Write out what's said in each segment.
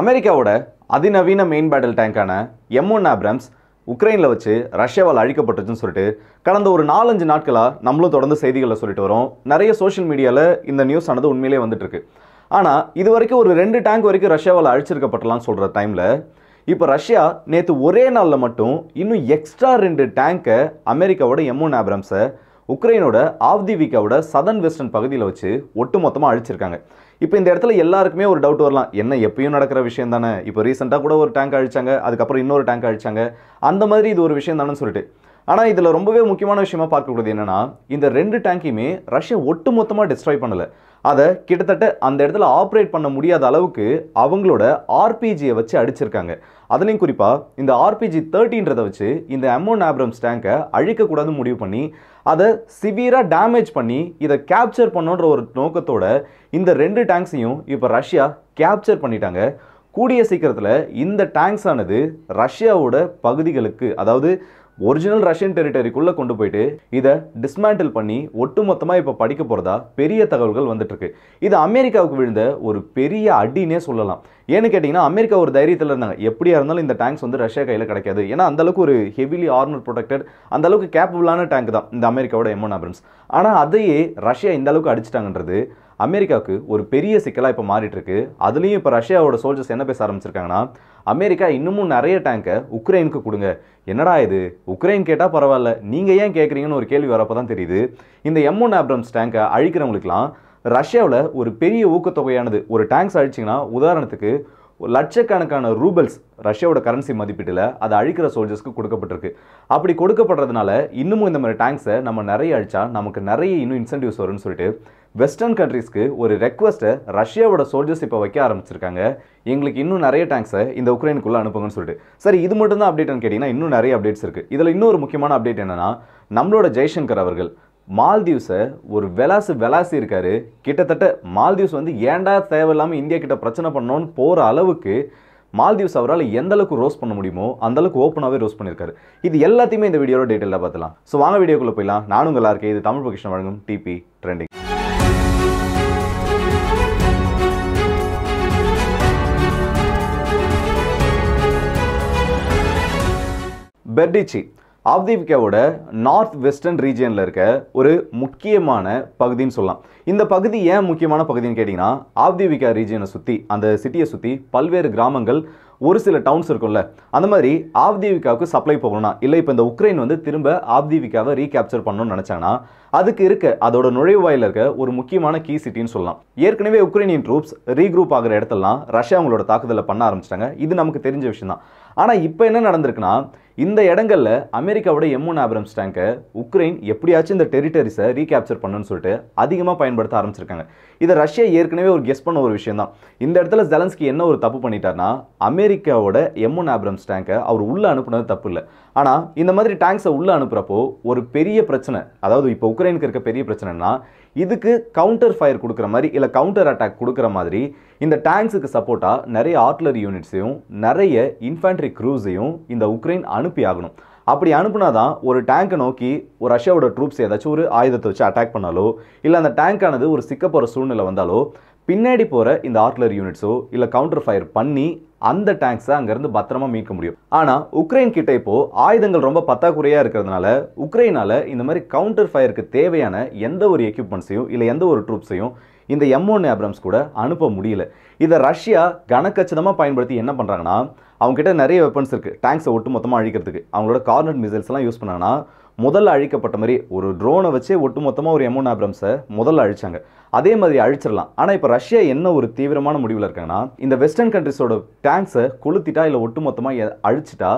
அமெரிக்காவோட அதிநவீன main battle டேங்கான எம் ஒன் ஆப்ரம்ஸ் உக்ரைனில் வச்சு ரஷ்யாவால் அழிக்கப்பட்டுச்சுன்னு சொல்லிட்டு கடந்த ஒரு நாலஞ்சு நாட்களாக நம்மளும் தொடர்ந்து செய்திகளில் சொல்லிட்டு வரோம் நிறைய சோஷியல் மீடியாவில் இந்த நியூஸ் ஆனது உண்மையிலே வந்துட்டுருக்கு ஆனால் இது வரைக்கும் ஒரு ரெண்டு டேங்க் வரைக்கும் ரஷ்யாவால் அழிச்சிருக்கப்பட்டலாம்னு சொல்கிற டைமில் இப்போ ரஷ்யா நேற்று ஒரே நாளில் மட்டும் இன்னும் எக்ஸ்ட்ரா ரெண்டு டேங்கை அமெரிக்காவோட எம்ஒன் ஆப்ரம்ஸை உக்ரைனோட ஆவ்திவிகாவோட சதன் வெஸ்டர்ன் பகுதியில் வச்சு ஒட்டு மொத்தமாக அழிச்சிருக்காங்க இப்போ இந்த இடத்துல எல்லாருக்குமே ஒரு டவுட் வரலாம் என்ன எப்பயும் நடக்கிற விஷயம் தானே இப்போ ரீசெண்டாக கூட ஒரு டேங்க் அழிச்சாங்க அதுக்கப்புறம் இன்னொரு டேங்க் அழிச்சாங்க அந்த மாதிரி இது ஒரு விஷயம் தானே சொல்லிட்டு ஆனால் இதில் ரொம்பவே முக்கியமான விஷயமா பார்க்கக்கூடியது என்னென்னா இந்த ரெண்டு டேங்கையுமே ரஷ்யா ஒட்டு மொத்தமாக டிஸ்ட்ராய் பண்ணலை அதை கிட்டத்தட்ட அந்த இடத்துல ஆப்ரேட் பண்ண முடியாத அளவுக்கு அவங்களோட ஆர்பிஜியை வச்சு அடிச்சிருக்காங்க அதுலேயும் குறிப்பாக இந்த ஆர்பிஜி தேர்ட்டின்றதை வச்சு இந்த அமோன் ஆப்ரம்ஸ் டேங்கை அழிக்கக்கூடாது முடிவு பண்ணி அதை சிவியராக டேமேஜ் பண்ணி இதை கேப்சர் பண்ணுன்ற ஒரு நோக்கத்தோட இந்த ரெண்டு டேங்க்ஸையும் இப்போ ரஷ்யா கேப்சர் பண்ணிட்டாங்க கூடிய சீக்கிரத்தில் இந்த டேங்க்ஸ் ஆனது ரஷ்யாவோட பகுதிகளுக்கு அதாவது ஒரிஜினல் ரஷ்யன் டெரிட்டரிக்குள்ள கொண்டு போயிட்டு இதை டிஸ்மேண்டில் பண்ணி ஒட்டுமொத்தமாக இப்போ படிக்க போகிறதா பெரிய தகவல்கள் இருக்கு இது அமெரிக்காவுக்கு விழுந்த ஒரு பெரிய அடினே சொல்லலாம் ஏன்னு கேட்டிங்கன்னா அமெரிக்கா ஒரு தைரியத்தில் இருந்தாங்க எப்படியா இருந்தாலும் இந்த டேங்க்ஸ் வந்து ரஷ்யா கையில் கிடைக்காது ஏன்னா அந்தளவுக்கு ஒரு ஹெவிலி ஆர்மர் ப்ரொடெக்டட் அந்தளவுக்கு கேப்பபிளான டேங்க் தான் இந்த அமெரிக்காவோட எம்என் ஆப்ரம்ஸ் ஆனால் அதையே ரஷ்யா இந்த அளவுக்கு அடிச்சிட்டாங்கன்றது அமெரிக்காவுக்கு ஒரு பெரிய சிக்கலாக இப்போ இருக்கு அதுலேயும் இப்போ ரஷ்யாவோட சோல்ஜர்ஸ் என்ன பேச ஆரம்பிச்சிருக்காங்கன்னா அமெரிக்கா இன்னமும் நிறைய டேங்கை உக்ரைனுக்கு கொடுங்க என்னடா இது உக்ரைன் கேட்டால் பரவாயில்ல நீங்கள் ஏன் கேட்குறீங்கன்னு ஒரு கேள்வி வரப்போ தான் தெரியுது இந்த எம் ஒன் ஆப்ரம்ஸ் டேங்கை அழிக்கிறவங்களுக்குலாம் ரஷ்யாவில் ஒரு பெரிய ஊக்கத்தொகையானது ஒரு டேங்க்ஸ் அழிச்சிங்கன்னா உதாரணத்துக்கு லட்சக்கணக்கான ரூபல்ஸ் ரஷ்யாவோட கரன்சி மதிப்பீட்டில் அதை அழிக்கிற சோல்ஜர்ஸ்க்கு கொடுக்கப்பட்டிருக்கு அப்படி கொடுக்கப்படுறதுனால இன்னமும் இந்த மாதிரி டேங்க்ஸை நம்ம நிறைய அழிச்சா நமக்கு நிறைய இன்னும் இன்சென்டிவ்ஸ் வரும்னு சொல்லிட்டு வெஸ்டர்ன் கண்ட்ரீஸ்க்கு ஒரு ரெக்வஸ்ட்டை ரஷ்யாவோட சோல்ஜர்ஸ் இப்போ வைக்க ஆரம்பிச்சிருக்காங்க எங்களுக்கு இன்னும் நிறைய டேங்க்ஸை இந்த உக்ரைனுக்குள்ளே அனுப்புங்கன்னு சொல்லிட்டு சரி இது மட்டும் தான் அப்டேட்னு கேட்டிங்கன்னா இன்னும் நிறைய அப்டேட்ஸ் இருக்குது இதில் இன்னொரு முக்கியமான அப்டேட் என்னென்னா நம்மளோட ஜெய்சங்கர் அவர்கள் மால்தீவ்ஸை ஒரு வெலாசு வெலாசி இருக்கார் கிட்டத்தட்ட மால்தீவ்ஸ் வந்து ஏண்டா தேவையில்லாமல் இந்தியா கிட்ட பிரச்சனை பண்ணோன்னு போகிற அளவுக்கு மால்தீவ்ஸ் அவரால் எந்த அளவுக்கு ரோஸ் பண்ண முடியுமோ அந்த அளவுக்கு ஓப்பனாகவே ரோஸ் பண்ணியிருக்காரு இது எல்லாத்தையுமே இந்த வீடியோட டீட்டெயிலாக பார்த்துலாம் ஸோ வாங்க வீடியோக்குள்ளே போயிடலாம் நானும் நல்லா இருக்கேன் இது தமிழ் பகிஷ்ணன் வழங்கும் டிபி ட்ரெண்டிங் பெர்டிச்சி ஆப்திவிகாவோட நார்த் வெஸ்டர்ன் ரீஜியனில் இருக்க ஒரு முக்கியமான பகுதின்னு சொல்லலாம் இந்த பகுதி ஏன் முக்கியமான பகுதின்னு கேட்டிங்கன்னா ஆப்திவிகா ரீஜியனை சுற்றி அந்த சிட்டியை சுற்றி பல்வேறு கிராமங்கள் ஒரு சில டவுன்ஸ் இருக்கும்ல அந்த மாதிரி ஆப்திவிகாவுக்கு சப்ளை போகணும்னா இல்லை இப்போ இந்த உக்ரைன் வந்து திரும்ப ஆப்திவிகாவை ரீகேப்சர் பண்ணணும்னு நினச்சாங்கன்னா அதுக்கு இருக்க அதோட நுழைவாயில் இருக்க ஒரு முக்கியமான கீ சிட்டின்னு சொல்லலாம் ஏற்கனவே உக்ரைனியன் ட்ரூப்ஸ் ரீக்ரூப் ஆகிற இடத்துலலாம் ரஷ்யா அவங்களோட தாக்குதலை பண்ண ஆரம்பிச்சிட்டாங்க இது நமக்கு தெரிஞ்ச விஷயம் தான் ஆனால் இப்போ என்ன நடந்திருக்குன்னா இந்த இடங்களில் அமெரிக்காவோட ஒன் ஆப்ரம்ஸ் டேங்கை உக்ரைன் எப்படியாச்சும் இந்த டெரிட்டரிஸை ரீகேப்சர் பண்ணணும்னு சொல்லிட்டு அதிகமாக பயன்படுத்த ஆரம்பிச்சிருக்காங்க இதை ரஷ்யா ஏற்கனவே ஒரு கெஸ் பண்ண ஒரு விஷயம் தான் இந்த இடத்துல ஜெலன்ஸ்கி என்ன ஒரு தப்பு பண்ணிட்டார்னா அமெரிக்காவோட ஒன் ஆப்ரம்ஸ் டேங்கை அவர் உள்ளே அனுப்புனது தப்பு இல்லை ஆனால் இந்த மாதிரி டேங்க்ஸை உள்ளே அனுப்புகிறப்போ ஒரு பெரிய பிரச்சனை அதாவது இப்போ உக்ரைனுக்கு இருக்க பெரிய பிரச்சனைனா இதுக்கு கவுண்டர் ஃபயர் கொடுக்குற மாதிரி இல்லை கவுண்டர் அட்டாக் கொடுக்குற மாதிரி இந்த டேங்க்ஸுக்கு சப்போர்ட்டாக நிறைய ஆர்ட்லரி யூனிட்ஸையும் நிறைய இன்ஃபேண்ட்ரி க்ரூஸையும் இந்த உக்ரைன் அனுப்பி ஆகணும் அப்படி அனுப்புனா தான் ஒரு டேங்கை நோக்கி ஒரு ரஷ்யாவோட ட்ரூப்ஸ் ஏதாச்சும் ஒரு ஆயுதத்தை வச்சு அட்டாக் பண்ணாலோ இல்லை அந்த டேங்கானது ஒரு சிக்க போகிற சூழ்நிலை வந்தாலோ பின்னாடி போகிற இந்த ஆர்ட்லரி யூனிட்ஸோ இல்லை கவுண்டர் ஃபயர் பண்ணி அந்த டேங்க்ஸை அங்கேருந்து பத்திரமா மீட்க முடியும் ஆனால் உக்ரைன் கிட்ட இப்போ ஆயுதங்கள் ரொம்ப பத்தாக்குறையாக இருக்கிறதுனால உக்ரைனால் இந்த மாதிரி கவுண்டர் ஃபயருக்கு தேவையான எந்த ஒரு எக்யூப்மெண்ட்ஸையும் இல்லை எந்த ஒரு ட்ரூப்ஸையும் இந்த எம் ஒன் ஆப்ரம்ஸ் கூட அனுப்ப முடியல இதை ரஷ்யா கனக்கச்சிதமாக பயன்படுத்தி என்ன பண்ணுறாங்கன்னா அவங்ககிட்ட நிறைய வெப்பன்ஸ் இருக்குது டேங்க்ஸை ஒட்டு மொத்தமாக அழிக்கிறதுக்கு அவங்களோட கார்னட் மிசைல்ஸ்லாம் யூஸ் பண்ணாங்கன்னா முதல்ல அழிக்கப்பட்ட மாதிரி ஒரு ட்ரோனை வச்சு ஒட்டுமொத்தமாக ஒரு எமோன் ஆப்ரம்ஸை முதல்ல அழிச்சாங்க அதே மாதிரி அழிச்சிடலாம் ஆனால் இப்போ ரஷ்யா என்ன ஒரு தீவிரமான முடிவில் இருக்காங்கன்னா இந்த வெஸ்டர்ன் கண்ட்ரிஸோட டேங்க்ஸை கொளுத்திட்டா இல்லை ஒட்டுமொத்தமாக அழிச்சிட்டா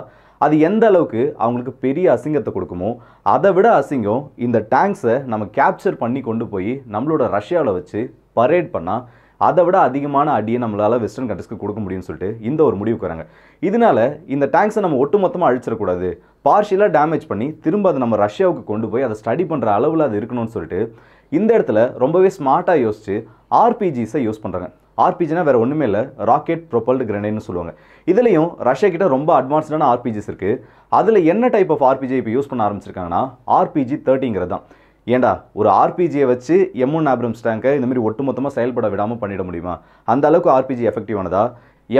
அது எந்த அளவுக்கு அவங்களுக்கு பெரிய அசிங்கத்தை கொடுக்குமோ அதை விட அசிங்கம் இந்த டேங்க்ஸை நம்ம கேப்சர் பண்ணி கொண்டு போய் நம்மளோட ரஷ்யாவில் வச்சு பரேட் பண்ணால் அதை விட அதிகமான அடியை நம்மளால் வெஸ்டர்ன் கண்ட்ரிஸ்க்கு கொடுக்க முடியும்னு சொல்லிட்டு இந்த ஒரு முடிவுக்கு வராங்க இதனால இந்த டேங்க்ஸை நம்ம ஒட்டுமொத்தமாக அழிச்சிடக்கூடாது பார்ஷியலாக டேமேஜ் பண்ணி திரும்ப அதை நம்ம ரஷ்யாவுக்கு கொண்டு போய் அதை ஸ்டடி பண்ணுற அளவில் அது இருக்கணும்னு சொல்லிட்டு இந்த இடத்துல ரொம்பவே ஸ்மார்ட்டாக யோசித்து ஆர்பிஜிஸை யூஸ் பண்ணுறாங்க ஆர்பிஜினா வேறு ஒன்றுமே இல்லை ராக்கெட் ப்ரொபல்டு கிரனேட்னு சொல்லுவாங்க இதுலேயும் ரஷ்யா கிட்ட ரொம்ப அட்வான்ஸ்டான ஆர்பிஜிஸ் இருக்குது அதில் என்ன டைப் ஆஃப் ஆர்பிஜி இப்போ யூஸ் பண்ண ஆரம்பிச்சிருக்காங்கன்னா ஆர்பிஜி தேர்ட்டிங்கிறது தான் ஏண்டா ஒரு ஆர்பிஜியை வச்சு எம்ஒன் ஒன் ஆப்ரம்ஸ் டேங்கை இந்த மாதிரி ஒட்டுமொத்தமாக செயல்பட விடாமல் பண்ணிட முடியுமா அந்த அளவுக்கு ஆர்பிஜி எஃபெக்டிவானதா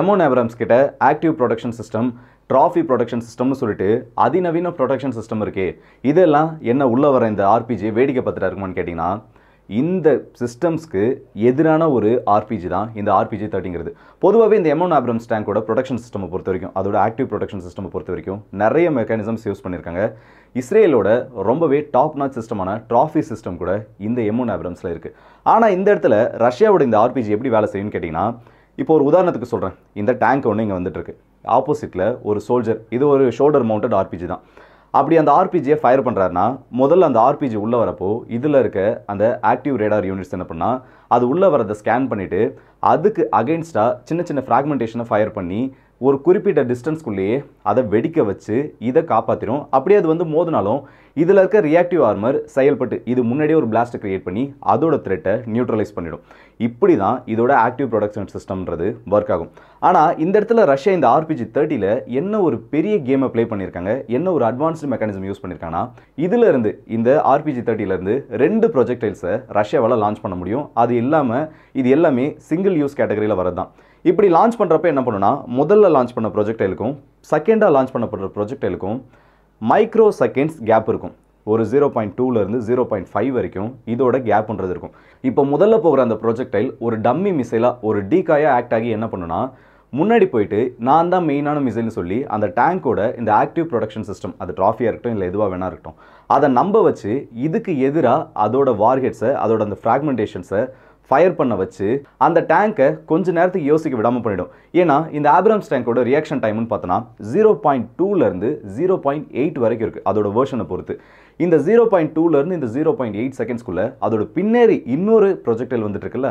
எம்ஒன் ஆப்ரம்ஸ் கிட்ட active protection system trophy protection சிஸ்டம்னு சொல்லிட்டு அதிநவீன ப்ரொடக்ஷன் சிஸ்டம் இருக்குது இதெல்லாம் என்ன உள்ளே வர இந்த ஆர்பிஜி வேடிக்கை பார்த்துட்டா இருக்குமான்னு கேட்டிங்கன்னா இந்த சிஸ்டம்ஸ்க்கு எதிரான ஒரு ஆர்பிஜி தான் இந்த ஆர்பிஜி தேர்ட்டிங்கிறது பொதுவாகவே இந்த எமோன் ஆப்ரம்ஸ் டேங்கோட ப்ரொடக்ஷன் சிஸ்டம் பொறுத்த வரைக்கும் அதோட ஆக்டிவ் ப்ரொடக்ஷன் சிஸ்டம் பொறுத்த வரைக்கும் நிறைய மெக்கானிசம்ஸ் யூஸ் பண்ணியிருக்காங்க இஸ்ரேலோட ரொம்பவே டாப் நாட் சிஸ்டமான ட்ராஃபி சிஸ்டம் கூட இந்த எமோன் ஆப்ரம்ஸில் இருக்குது ஆனால் இந்த இடத்துல ரஷ்யாவோட இந்த ஆர்பிஜி எப்படி வேலை செய்யும்னு கேட்டிங்கன்னா இப்போ ஒரு உதாரணத்துக்கு சொல்கிறேன் இந்த டேங்க் ஒன்று இங்கே வந்துட்டுருக்கு ஆப்போசிட்டில் ஒரு சோல்ஜர் இது ஒரு ஷோல்டர் மவுண்டட் ஆர்பிஜி தான் அப்படி அந்த ஆர்பிஜியை ஃபயர் பண்ணுறாருன்னா முதல்ல அந்த ஆர்பிஜி உள்ளே வரப்போ இதில் இருக்க அந்த ஆக்டிவ் ரேடார் யூனிட்ஸ் என்ன பண்ணால் அது உள்ளே வரதை ஸ்கேன் பண்ணிவிட்டு அதுக்கு அகெயின்ஸ்டாக சின்ன சின்ன ஃப்ராக்மெண்டேஷனை ஃபயர் பண்ணி ஒரு குறிப்பிட்ட டிஸ்டன்ஸ்க்குள்ளேயே அதை வெடிக்க வச்சு இதை காப்பாற்றிடும் அப்படியே அது வந்து மோதினாலும் இதில் இருக்க ரியாக்டிவ் ஆர்மர் செயல்பட்டு இது முன்னாடியே ஒரு பிளாஸ்ட்டை க்ரியேட் பண்ணி அதோட த்ரெட்டை நியூட்ரலைஸ் பண்ணிடும் இப்படி தான் இதோட ஆக்டிவ் ப்ரொடக்ஷன் சிஸ்டம்ன்றது ஒர்க் ஆகும் ஆனால் இந்த இடத்துல ரஷ்யா இந்த ஆர்பிஜி தேர்ட்டியில் என்ன ஒரு பெரிய கேமை ப்ளே பண்ணியிருக்காங்க என்ன ஒரு அட்வான்ஸ்டு மெக்கானிசம் யூஸ் பண்ணியிருக்காங்கன்னா இதிலிருந்து இந்த ஆர்பிஜி தேர்ட்டிலேருந்து ரெண்டு ப்ரொஜெக்டைல்ஸை ரஷ்யாவால் லான்ச் பண்ண முடியும் அது இல்லாமல் இது எல்லாமே சிங்கிள் யூஸ் கேட்டகரியில் தான் இப்படி லான்ச் பண்ணுறப்ப என்ன பண்ணுன்னா முதல்ல லான்ச் பண்ண ப்ரொஜெக்டைலுக்கும் செகண்டாக லான்ச் பண்ணப்படுற ப்ரொஜெக்டைலுக்கும் மைக்ரோ செகண்ட்ஸ் கேப் இருக்கும் ஒரு ஜீரோ பாயிண்ட் டூலேருந்து ஜீரோ பாயிண்ட் ஃபைவ் வரைக்கும் இதோட கேப்ன்றது இருக்கும் இப்போ முதல்ல போகிற அந்த ப்ரொஜெக்டைல் ஒரு டம்மி மிசைலாக ஒரு டீக்காயாக ஆக்ட் ஆகி என்ன பண்ணுன்னா முன்னாடி போயிட்டு நான் தான் மெயினான மிசைல்னு சொல்லி அந்த டேங்கோட இந்த ஆக்டிவ் ப்ரொடக்ஷன் சிஸ்டம் அது ட்ராஃபியாக இருக்கட்டும் இல்லை எதுவாக வேணா இருக்கட்டும் அதை நம்ப வச்சு இதுக்கு எதிராக அதோட வார்ஹெட்ஸை அதோட அந்த ஃப்ராக்மெண்டேஷன்ஸை ஃபயர் பண்ண வச்சு அந்த டேங்கை கொஞ்ச நேரத்துக்கு யோசிக்க விடாமல் பண்ணிடும் ஏன்னா இந்த ஆப்ரம்ஸ் டேங்கோட ரியாக்ஷன் டைம்னு பார்த்தோன்னா ஜீரோ பாயிண்ட் டூலேருந்து ஜீரோ பாயிண்ட் எயிட் வரைக்கும் இருக்குது அதோட வேர்ஷனை பொறுத்து இந்த ஜீரோ பாயிண்ட் டூலேருந்து இந்த ஜீரோ பாயிண்ட் எயிட் செகண்ட்ஸ்குள்ளே அதோட பின்னேறி இன்னொரு ப்ரொஜெக்டில் வந்துட்டு இருக்குல்ல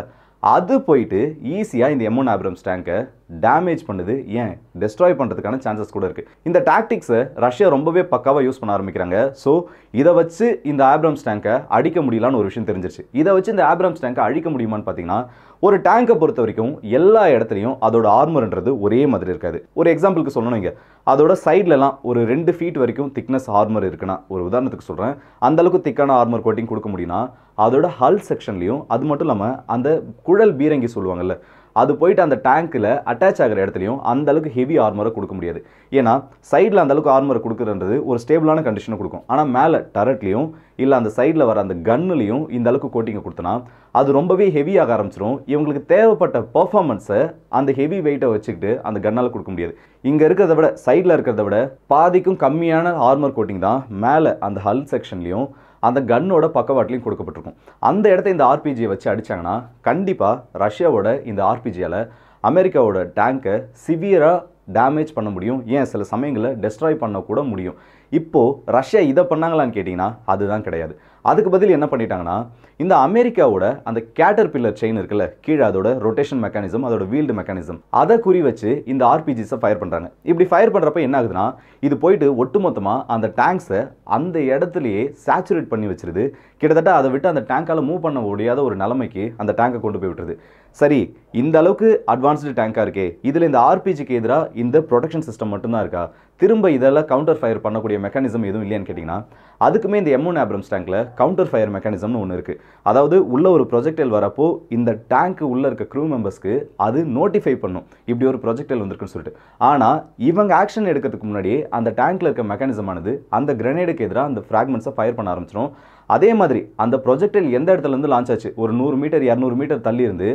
அது போயிட்டு ஈஸியாக இந்த எமோன் ஆப்ரம்ஸ் டேங்கை டேமேஜ் பண்ணுது ஏன் டெஸ்ட்ராய் பண்ணுறதுக்கான சான்சஸ் கூட இருக்குது இந்த டாக்டிக்ஸை ரஷ்யா ரொம்பவே பக்காவாக யூஸ் பண்ண ஆரம்பிக்கிறாங்க ஸோ இதை வச்சு இந்த ஆப்ரம்ஸ் டேங்கை அடிக்க முடியலான்னு ஒரு விஷயம் தெரிஞ்சிருச்சு இதை வச்சு இந்த ஆப்ரம்ஸ் டேங்கை அழிக்க முடியுமான்னு பார்த்தீங்கன்னா ஒரு டேங்கை பொறுத்த வரைக்கும் எல்லா இடத்துலையும் அதோட ஆர்மர்ன்றது ஒரே மாதிரி இருக்காது ஒரு எக்ஸாம்பிளுக்கு சொல்லணுங்க அதோட சைட்லலாம் ஒரு ரெண்டு ஃபீட் வரைக்கும் திக்னஸ் ஆர்மர் இருக்குன்னா ஒரு உதாரணத்துக்கு சொல்கிறேன் அந்தளவுக்கு திக்கான ஆர்மர் கோட்டிங் கொடுக்க முடியும்னா அதோட ஹல் செக்ஷன்லையும் அது மட்டும் இல்லாமல் அந்த குழல் பீரங்கி சொல்லுவாங்கல்ல அது போயிட்டு அந்த டேங்க்கில் அட்டாச் ஆகிற இடத்துலையும் அந்தளவுக்கு ஹெவி ஆர்மரை கொடுக்க முடியாது ஏன்னா சைடில் அந்தளவுக்கு ஆர்மரை கொடுக்குறது ஒரு ஸ்டேபிளான கண்டிஷனை கொடுக்கும் ஆனால் மேலே டரட்லேயும் இல்லை அந்த சைடில் வர அந்த கன்னுலையும் இந்த அளவுக்கு கோட்டிங்கை கொடுத்தனா அது ரொம்பவே ஹெவியாக ஆரம்பிச்சிடும் இவங்களுக்கு தேவைப்பட்ட பர்ஃபார்மன்ஸை அந்த ஹெவி வெயிட்டை வச்சுக்கிட்டு அந்த கன்னால் கொடுக்க முடியாது இங்கே இருக்கிறத விட சைடில் இருக்கிறத விட பாதிக்கும் கம்மியான ஆர்மர் கோட்டிங் தான் மேலே அந்த ஹல் செக்ஷன்லேயும் அந்த கன்னோட பக்கவாட்டிலையும் கொடுக்கப்பட்டிருக்கும் அந்த இடத்த இந்த ஆர்பிஜியை வச்சு அடித்தாங்கன்னா கண்டிப்பாக ரஷ்யாவோட இந்த ஆர்பிஜியால் அமெரிக்காவோட டேங்கை சிவியராக டேமேஜ் பண்ண முடியும் ஏன் சில சமயங்களில் டெஸ்ட்ராய் பண்ணக்கூட முடியும் இப்போது ரஷ்யா இதை பண்ணாங்களான்னு கேட்டிங்கன்னா அதுதான் கிடையாது அதுக்கு பதில் என்ன பண்ணிட்டாங்கன்னா இந்த அமெரிக்காவோட அந்த கேட்டர் பில்லர் செயின் இருக்குல்ல கீழே அதோட ரொட்டேஷன் மெக்கானிசம் அதோட வீல்டு மெக்கானிசம் அதை குறி வச்சு இந்த ஆர்பிஜிஸை ஃபயர் பண்ணுறாங்க இப்படி ஃபயர் பண்ணுறப்ப என்ன ஆகுதுன்னா இது போயிட்டு ஒட்டுமொத்தமாக அந்த டேங்க்ஸை அந்த இடத்துலையே சேச்சுரேட் பண்ணி வச்சிருது கிட்டத்தட்ட அதை விட்டு அந்த டேங்க்கால் மூவ் பண்ண முடியாத ஒரு நிலைமைக்கு அந்த டேங்கை கொண்டு போய் விட்டுருது சரி இந்த அளவுக்கு அட்வான்ஸ்டு டேங்காக இருக்கே இதில் இந்த ஆர்பிஜிக்கு எதிராக இந்த ப்ரொடெக்ஷன் சிஸ்டம் மட்டும்தான் இருக்கா திரும்ப இதெல்லாம் கவுண்டர் ஃபயர் பண்ணக்கூடிய மெக்கானிசம் எதுவும் இல்லையான்னு கேட்டிங்கன்னா அதுக்குமே இந்த எம்ஒன் ஆப்ரம்ஸ் டேங்கில் கவுண்டர் ஃபயர் மெக்கானிசம்னு ஒன்று இருக்குது அதாவது உள்ள ஒரு ப்ரொஜெக்டைல் வரப்போ இந்த டேங்க்கு உள்ளே இருக்க க்ரூ மெம்பர்ஸ்க்கு அது நோட்டிஃபை பண்ணும் இப்படி ஒரு ப்ரொஜெக்டைல் வந்திருக்குன்னு சொல்லிட்டு ஆனால் இவங்க ஆக்ஷன் எடுக்கிறதுக்கு முன்னாடியே அந்த டேங்க்கில் இருக்க மெக்கானிசமானது அந்த கிரனேடுக்கு எதிராக அந்த ஃப்ராக்மெண்ட்ஸை ஃபயர் பண்ண ஆரம்பிச்சிடும் அதே மாதிரி அந்த ப்ரொஜெக்டைல் எந்த இடத்துலேருந்து லான்ச் ஆச்சு ஒரு நூறு மீட்டர் இரநூறு மீட்டர் தள்ளி இருந்து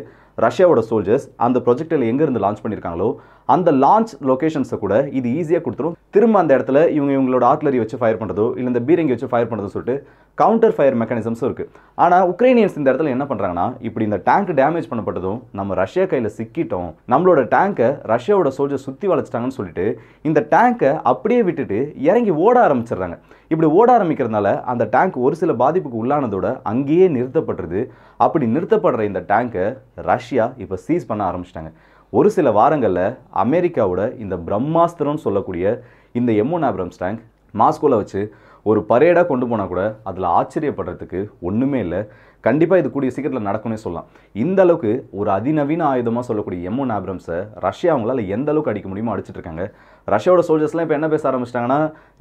ரஷ்யாவோட சோல்ஜர்ஸ் அந்த ப்ரொஜெக்டில் எங்கேருந்து லான்ச் பண்ணியிருக்காங்களோ அந்த லான்ச் லொக்கேஷன்ஸை கூட இது ஈஸியாக கொடுத்துரும் திரும்ப அந்த இடத்துல இவங்க இவங்களோட ஆர்ட்லரி வச்சு ஃபயர் பண்ணுறதோ இல்லை இந்த பீரங்கி வச்சு ஃபயர் பண்ணுறதோ சொல்லிட்டு கவுண்டர் ஃபயர் மெக்கானிசம்ஸும் இருக்குது ஆனால் உக்ரைனியன்ஸ் இந்த இடத்துல என்ன பண்ணுறாங்கன்னா இப்படி இந்த டேங்க் டேமேஜ் பண்ணப்பட்டதும் நம்ம ரஷ்யா கையில் சிக்கிட்டோம் நம்மளோட டேங்கை ரஷ்யாவோட சோல்ஜர் சுற்றி வளைச்சிட்டாங்கன்னு சொல்லிட்டு இந்த டேங்கை அப்படியே விட்டுட்டு இறங்கி ஓட ஆரம்பிச்சிடுறாங்க இப்படி ஓட ஆரம்பிக்கிறதுனால அந்த டேங்க் ஒரு சில பாதிப்புக்கு உள்ளானதோட அங்கேயே நிறுத்தப்படுறது அப்படி நிறுத்தப்படுற இந்த டேங்கை ரஷ்யா ரஷ்யா இப்போ சீஸ் பண்ண ஆரம்பிச்சிட்டாங்க ஒரு சில வாரங்களில் அமெரிக்காவோட இந்த பிரம்மாஸ்திரம்னு சொல்லக்கூடிய இந்த எம்மோன் ஆப்ரம்ஸ் டேங்க் மாஸ்கோவில் வச்சு ஒரு பரேடாக கொண்டு போனால் கூட அதில் ஆச்சரியப்படுறதுக்கு ஒன்றுமே இல்லை கண்டிப்பாக இது கூடிய சீக்கிரத்தில் நடக்கும்னே சொல்லலாம் இந்த அளவுக்கு ஒரு அதிநவீன ஆயுதமாக சொல்லக்கூடிய எம்ஒன் ஆப்ரம்ஸை ரஷ்யா அவங்களால் எந்த அளவுக்கு அடிக்க முடியுமோ அடிச்சிட்டு இருக்காங்க ரஷ்யாவோட சோல்ஜர்ஸ்லாம் இப்போ என்ன பேச ஆரம்பிச்சிட்டாங்கன்னா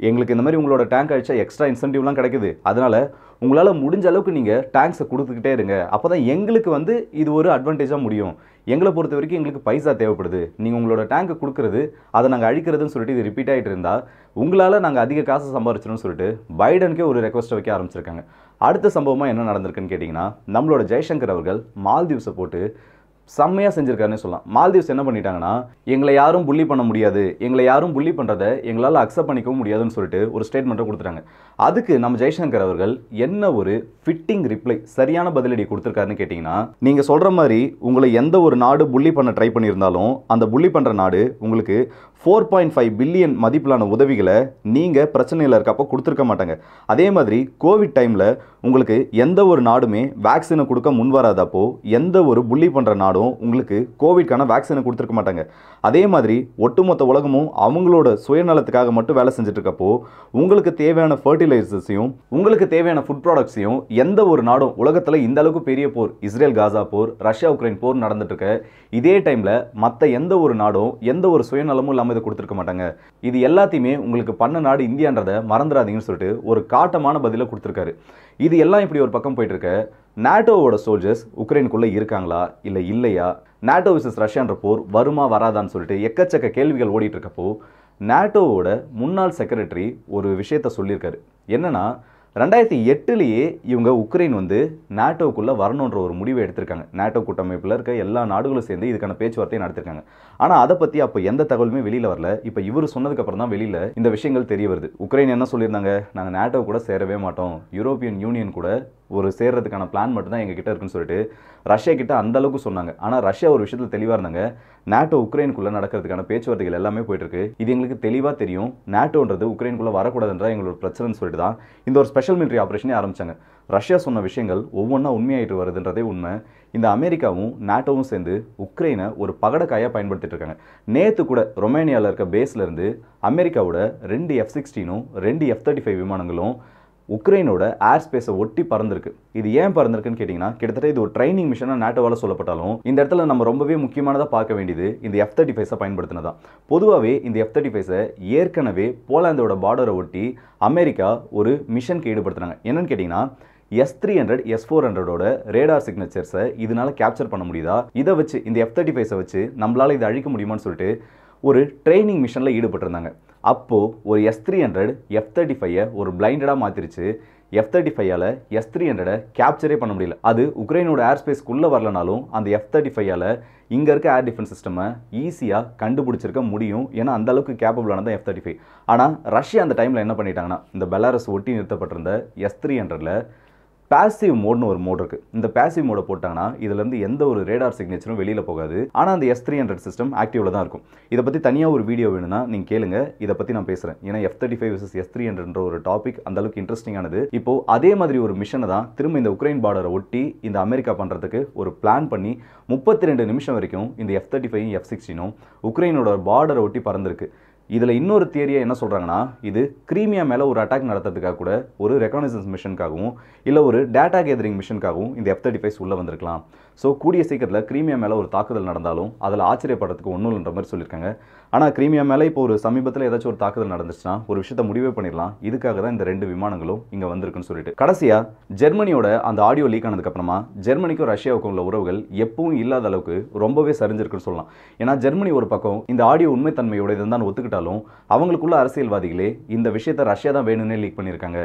எங்களுக்கு இந்த மாதிரி உங்களோட டேங்க் அடிச்சா எக்ஸ்ட்ரா இன்சென்டிவ்லாம் கிடைக்குது அதனால் உங்களால் முடிஞ்ச அளவுக்கு நீங்கள் டேங்க்ஸை கொடுத்துக்கிட்டே இருங்க அப்போ தான் எங்களுக்கு வந்து இது ஒரு அட்வான்டேஜாக முடியும் எங்களை பொறுத்த வரைக்கும் எங்களுக்கு பைசா தேவைப்படுது நீங்கள் உங்களோட டேங்க்கை கொடுக்குறது அதை நாங்கள் அழிக்கிறதுன்னு சொல்லிட்டு இது ரிப்பீட் ஆகிட்டு இருந்தால் உங்களால் நாங்கள் அதிக காசு சம்பாரிச்சிடணும்னு சொல்லிட்டு பைடனுக்கே ஒரு ரெக்வஸ்ட்டை வைக்க ஆரம்பிச்சிருக்காங்க அடுத்த சம்பவமாக என்ன நடந்திருக்குன்னு கேட்டிங்கன்னா நம்மளோட ஜெய்சங்கர் அவர்கள் மால்தீவ்ஸை போட்டு செம்மையாக செஞ்சுருக்காருன்னு சொல்லலாம் மால்தீவ்ஸ் என்ன பண்ணிட்டாங்கன்னா எங்களை யாரும் புள்ளி பண்ண முடியாது எங்களை யாரும் புள்ளி பண்ணுறதை எங்களால் அக்செப்ட் பண்ணிக்கவும் முடியாதுன்னு சொல்லிட்டு ஒரு ஸ்டேட்மெண்ட்டை கொடுத்துட்டாங்க அதுக்கு நம்ம ஜெய்சங்கர் அவர்கள் என்ன ஒரு ஃபிட்டிங் ரிப்ளை சரியான பதிலடி கொடுத்துருக்காருன்னு கேட்டிங்கன்னா நீங்கள் சொல்கிற மாதிரி உங்களை எந்த ஒரு நாடு புள்ளி பண்ண ட்ரை பண்ணியிருந்தாலும் அந்த புள்ளி பண்ணுற நாடு உங்களுக்கு ஃபோர் பாயிண்ட் ஃபைவ் பில்லியன் மதிப்பிலான உதவிகளை நீங்கள் பிரச்சனையில் இருக்கப்போ கொடுத்துருக்க மாட்டாங்க அதே மாதிரி கோவிட் டைமில் உங்களுக்கு எந்த ஒரு நாடுமே வேக்சினை கொடுக்க முன் வராதப்போ எந்த ஒரு புள்ளி பண்ணுற நாடும் உங்களுக்கு கோவிட்கான வேக்சினை கொடுத்துருக்க மாட்டாங்க அதே மாதிரி ஒட்டுமொத்த உலகமும் அவங்களோட சுயநலத்துக்காக மட்டும் வேலை செஞ்சுட்ருக்கப்போ உங்களுக்கு தேவையான ஃபர்டிலைசர்ஸையும் உங்களுக்கு தேவையான ஃபுட் ப்ராடக்ட்ஸையும் எந்த ஒரு நாடும் உலகத்தில் இந்த அளவுக்கு பெரிய போர் இஸ்ரேல் காசா போர் ரஷ்யா உக்ரைன் போர் நடந்துட்டுருக்க இதே டைமில் மற்ற எந்த ஒரு நாடும் எந்த ஒரு சுயநலமும் இல்லாமல் இதை கொடுத்துருக்க மாட்டாங்க இது எல்லாத்தையுமே உங்களுக்கு பண்ண நாடு இந்தியான்றதை மறந்துடாதீங்கன்னு சொல்லிட்டு ஒரு காட்டமான பதிலை கொடுத்துருக்காரு இது எல்லாம் இப்படி ஒரு பக்கம் போயிட்டு இருக்க நாட்டோவோட சோல்ஜர்ஸ் உக்ரைனுக்குள்ளே இருக்காங்களா இல்லை இல்லையா நாட்டோ விசஸ் ரஷ்யான்ற போர் வருமா வராதான்னு சொல்லிட்டு எக்கச்சக்க கேள்விகள் ஓடிட்டு இருக்கப்போ நாட்டோவோட முன்னாள் செக்ரட்டரி ஒரு விஷயத்த சொல்லியிருக்காரு என்னன்னா ரெண்டாயிரத்தி எட்டுலேயே இவங்க உக்ரைன் வந்து நாட்டோக்குள்ளே வரணுன்ற ஒரு முடிவை எடுத்திருக்காங்க நாட்டோ கூட்டமைப்பில் இருக்க எல்லா நாடுகளும் சேர்ந்து இதுக்கான பேச்சுவார்த்தையை நடத்திருக்காங்க ஆனால் அதை பற்றி அப்போ எந்த தகவலுமே வெளியில் வரல இப்போ இவர் சொன்னதுக்கப்புறம் தான் வெளியில் இந்த விஷயங்கள் தெரிய வருது உக்ரைன் என்ன சொல்லியிருந்தாங்க நாங்கள் நாட்டோ கூட சேரவே மாட்டோம் யூரோப்பியன் யூனியன் கூட ஒரு சேர்றதுக்கான பிளான் மட்டும்தான் எங்கள் கிட்ட இருக்குன்னு சொல்லிட்டு ரஷ்யா கிட்ட அந்த அளவுக்கு சொன்னாங்க ஆனால் ரஷ்யா ஒரு விஷயத்தில் தெளிவாக இருந்தாங்க நாட்டோ உக்ரைனுக்குள்ளே நடக்கிறதுக்கான பேச்சுவார்த்தைகள் எல்லாமே போயிட்டுருக்கு இது எங்களுக்கு தெளிவாக தெரியும் நாட்டோன்றது உக்ரைனுக்குள்ளே வரக்கூடாதுன்ற எங்களோட பிரச்சனைன்னு சொல்லிட்டு தான் இந்த ஒரு ஸ்பெஷல் மிலிட்ரி ஆப்ரேஷனே ஆரம்பிச்சாங்க ரஷ்யா சொன்ன விஷயங்கள் ஒவ்வொன்றா உண்மையாயிட்டு வருதுன்றதே உண்மை இந்த அமெரிக்காவும் நாட்டோவும் சேர்ந்து உக்ரைனை ஒரு பகடக்காயாக பயன்படுத்திட்டு இருக்காங்க நேற்று கூட ரொமேனியாவில் இருக்க பேஸ்லேருந்து அமெரிக்காவோட ரெண்டு எஃப் சிக்ஸ்டீனும் ரெண்டு எஃப் தேர்ட்டி ஃபைவ் விமானங்களும் உக்ரைனோட ஏர் ஸ்பேஸை ஒட்டி பறந்துருக்கு இது ஏன் பறந்துருக்குன்னு கேட்டிங்கன்னா கிட்டத்தட்ட இது ஒரு ட்ரைனிங் மிஷனாக நாட்டோவால் சொல்லப்பட்டாலும் இந்த இடத்துல நம்ம ரொம்பவே முக்கியமானதாக பார்க்க வேண்டியது இந்த எஃப் தேர்ட்டி ஃபைஸை பயன்படுத்தினதா பொதுவாகவே இந்த எஃப் தேர்ட்டி ஃபைஸை ஏற்கனவே போலாந்தோட பார்டரை ஒட்டி அமெரிக்கா ஒரு மிஷனுக்கு ஈடுபடுத்துனாங்க என்னன்னு கேட்டிங்கன்னா S three hundred S four ஹண்ட்ரடோட ரேடார் சிக்னேச்சர்ஸை இதனால் கேப்சர் பண்ண முடியுதா இதை வச்சு இந்த எஃப் தேர்ட்டி ஃபைஸை வச்சு நம்மளால் இதை அழிக்க முடியுமான்னு சொல்லிட்டு ஒரு ட்ரைனிங் மிஷனில் ஈடுபட்டிருந்தாங்க அப்போது ஒரு S three hundred F thirty ஃபைவை ஒரு பிளைண்டடாக மாற்றிருச்சு எஃப் தேர்ட்டி ஃபைவால் எஸ் த்ரீ ஹண்ட்ரடை கேப்சரே பண்ண முடியல அது உக்ரைனோட ஏர் ஸ்பேஸ்க்குள்ளே வரலனாலும் அந்த எஃப் தேர்ட்டி ஃபைவால் இங்கே இருக்க ஏர் டிஃபென்ஸ் சிஸ்டமை ஈஸியாக கண்டுபிடிச்சிருக்க முடியும் ஏன்னா அந்த அளவுக்கு கேப்பபிளான தான் எஃப் தேர்ட்டி ஃபைவ் ஆனால் ரஷ்யா அந்த டைமில் என்ன பண்ணிட்டாங்கன்னா இந்த பெலாரஸ் ஒட்டி நிறுத்தப்பட்டிருந்த எஸ் த்ரீ ஹண்ட்ரடில் பேசிவ் மோட்னு ஒரு மோட் இருக்குது இந்த பேசிவ் மோடை போட்டாங்கன்னா இதுலேருந்து எந்த ஒரு ரேடார் சிக்னேச்சரும் வெளியில் போகாது ஆனால் அந்த எஸ் த்ரீ ஹண்ட்ரட் சிஸ்டம் ஆக்டிவ்ல தான் இருக்கும் இதை பற்றி தனியாக ஒரு வீடியோ வேணும்னா நீங்கள் கேளுங்க இதை பற்றி நான் பேசுகிறேன் ஏன்னா F thirty five S three hundred ஒரு டாபிக் இன்ட்ரெஸ்டிங் ஆனது இப்போ அதே மாதிரி ஒரு மிஷனை தான் திரும்ப இந்த உக்ரைன் பார்டரை ஒட்டி இந்த அமெரிக்கா பண்ணுறதுக்கு ஒரு பிளான் பண்ணி முப்பத்தி ரெண்டு நிமிஷம் வரைக்கும் இந்த எஃப் தேர்ட்டி ஃபைவ் எஃப் சிக்ஸ்டீனும் உக்ரைனோட பார்டரை ஒட்டி பறந்துருக்கு இதில் இன்னொரு தேரியை என்ன சொல்கிறாங்கன்னா இது கிரீமியா மேலே ஒரு அட்டாக் நடத்துறதுக்காக கூட ஒரு ரெக்கனைசன்ஸ் மிஷனுக்காகவும் இல்லை ஒரு டேட்டா கேதரிங் மிஷனுக்காகவும் இந்த எஃப் தேர்ட்டி ஃபைவ் உள்ளே வந்திருக்கலாம் ஸோ கூடிய சீக்கிரத்தில் கிரீமியா மேலே ஒரு தாக்குதல் நடந்தாலும் அதில் ஆச்சரியப்படுறதுக்கு ஒன்றும் இல்லைன்ற மாதிரி சொல்லியிருக்காங்க ஆனால் கிரீமியா மேலே இப்போ ஒரு சமீபத்தில் ஏதாச்சும் ஒரு தாக்குதல் நடந்துச்சுன்னா ஒரு விஷயத்தை முடிவே பண்ணிடலாம் இதுக்காக தான் இந்த ரெண்டு விமானங்களும் இங்கே வந்திருக்குன்னு சொல்லிட்டு கடைசியாக ஜெர்மனியோட அந்த ஆடியோ லீக் ஆனதுக்கப்புறமா ஜெர்மனிக்கும் ரஷ்யாவுக்கும் உள்ள உறவுகள் எப்பவும் இல்லாத அளவுக்கு ரொம்பவே சரிஞ்சிருக்குன்னு சொல்லலாம் ஏன்னா ஜெர்மனி ஒரு பக்கம் இந்த ஆடியோ உண்மைத்தன்மையோட இதுதான் ஒத்துக்கிட்டு ஒத்துக்கிட்டாலும் அவங்களுக்குள்ள அரசியல்வாதிகளே இந்த விஷயத்த ரஷ்யா தான் வேணும்னே லீக் பண்ணியிருக்காங்க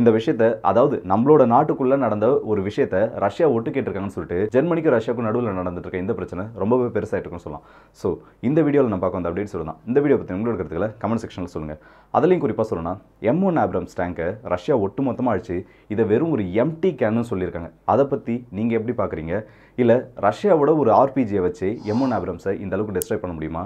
இந்த விஷயத்த அதாவது நம்மளோட நாட்டுக்குள்ள நடந்த ஒரு விஷயத்த ரஷ்யா ஒட்டு கேட்டிருக்காங்கன்னு சொல்லிட்டு ஜெர்மனிக்கு ரஷ்யாவுக்கும் நடுவில் நடந்துட்டு இருக்க இந்த பிரச்சனை ரொம்பவே பெருசாகிட்டு இருக்குன்னு சொல்லலாம் ஸோ இந்த வீடியோவில் நம்ம பார்க்க வந்து அப்டேட் சொல்லலாம் இந்த வீடியோ பற்றி உங்களோட கருத்துக்களை கமெண்ட் செக்ஷனில் சொல்லுங்கள் அதுலேயும் குறிப்பாக சொல்லணும்னா எம் ஒன் ஆப்ரம்ஸ் டேங்கை ரஷ்யா ஒட்டு மொத்தமாக அழிச்சு இதை வெறும் ஒரு எம்டி கேன்னு சொல்லியிருக்காங்க அதை பற்றி நீங்கள் எப்படி பார்க்குறீங்க இல்லை ரஷ்யாவோட ஒரு ஆர்பிஜியை வச்சு எம் ஒன் ஆப்ரம்ஸை இந்த அளவுக்கு டிஸ்ட்ராய் பண்ண முடியுமா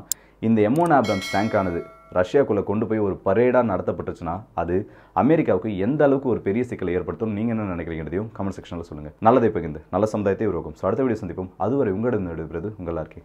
இந்த எம்ஒன் ஆப்ரம்ஸ் டேங்க் ஆனது ரஷ்யாக்குள்ளே கொண்டு போய் ஒரு பரேடாக நடத்தப்பட்டுச்சுன்னா அது அமெரிக்காவுக்கு எந்த அளவுக்கு ஒரு பெரிய சிக்கலை ஏற்படுத்தும் நீங்கள் என்ன நினைக்கிறீங்கிறதையும் கமெண்ட் செக்ஷனில் சொல்லுங்கள் நல்லதை பகிர்ந்து நல்ல சமுதாயத்தை உருவாக்கும் ஸோ அடுத்த வீடியோ சந்திப்போம் அதுவரை உங்களிடம் விடுபடுறது உங்களாக இருக்கே